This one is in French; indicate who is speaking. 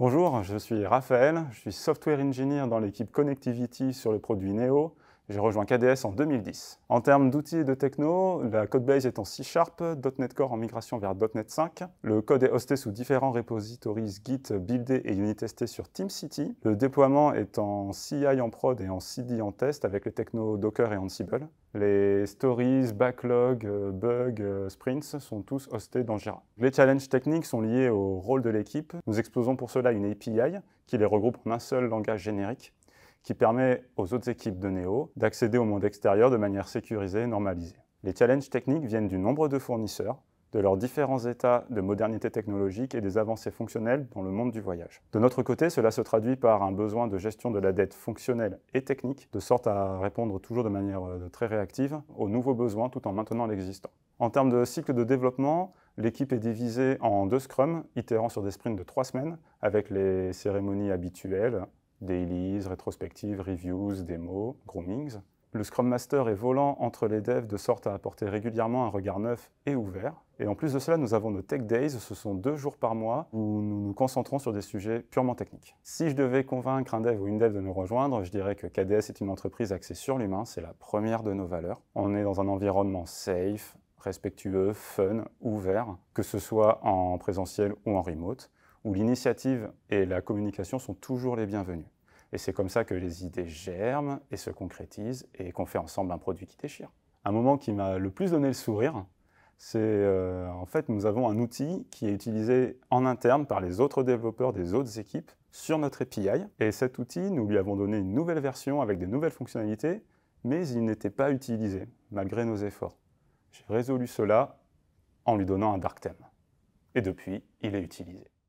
Speaker 1: Bonjour, je suis Raphaël, je suis Software Engineer dans l'équipe Connectivity sur le produit NEO j'ai rejoint KDS en 2010. En termes d'outils et de techno, la codebase est en C Sharp, .NET Core en migration vers .NET 5. Le code est hosté sous différents repositories Git, buildé et unitesté sur TeamCity. Le déploiement est en CI en prod et en CD en test avec les techno Docker et Ansible. Les stories, backlog, euh, bugs, euh, sprints sont tous hostés dans Jira. Les challenges techniques sont liés au rôle de l'équipe. Nous exposons pour cela une API qui les regroupe en un seul langage générique qui permet aux autres équipes de Neo d'accéder au monde extérieur de manière sécurisée et normalisée. Les challenges techniques viennent du nombre de fournisseurs, de leurs différents états de modernité technologique et des avancées fonctionnelles dans le monde du voyage. De notre côté, cela se traduit par un besoin de gestion de la dette fonctionnelle et technique, de sorte à répondre toujours de manière euh, très réactive aux nouveaux besoins tout en maintenant l'existant. En termes de cycle de développement, l'équipe est divisée en deux scrums, itérant sur des sprints de trois semaines, avec les cérémonies habituelles, dailies, rétrospectives, reviews, démos, groomings. Le Scrum Master est volant entre les devs de sorte à apporter régulièrement un regard neuf et ouvert. Et en plus de cela, nous avons nos Tech Days, ce sont deux jours par mois où nous nous concentrons sur des sujets purement techniques. Si je devais convaincre un dev ou une dev de nous rejoindre, je dirais que KDS est une entreprise axée sur l'humain, c'est la première de nos valeurs. On est dans un environnement safe, respectueux, fun, ouvert, que ce soit en présentiel ou en remote, où l'initiative et la communication sont toujours les bienvenues. Et c'est comme ça que les idées germent et se concrétisent et qu'on fait ensemble un produit qui déchire. Un moment qui m'a le plus donné le sourire, c'est euh, en fait nous avons un outil qui est utilisé en interne par les autres développeurs des autres équipes sur notre API. Et cet outil, nous lui avons donné une nouvelle version avec des nouvelles fonctionnalités, mais il n'était pas utilisé malgré nos efforts. J'ai résolu cela en lui donnant un dark theme. Et depuis, il est utilisé.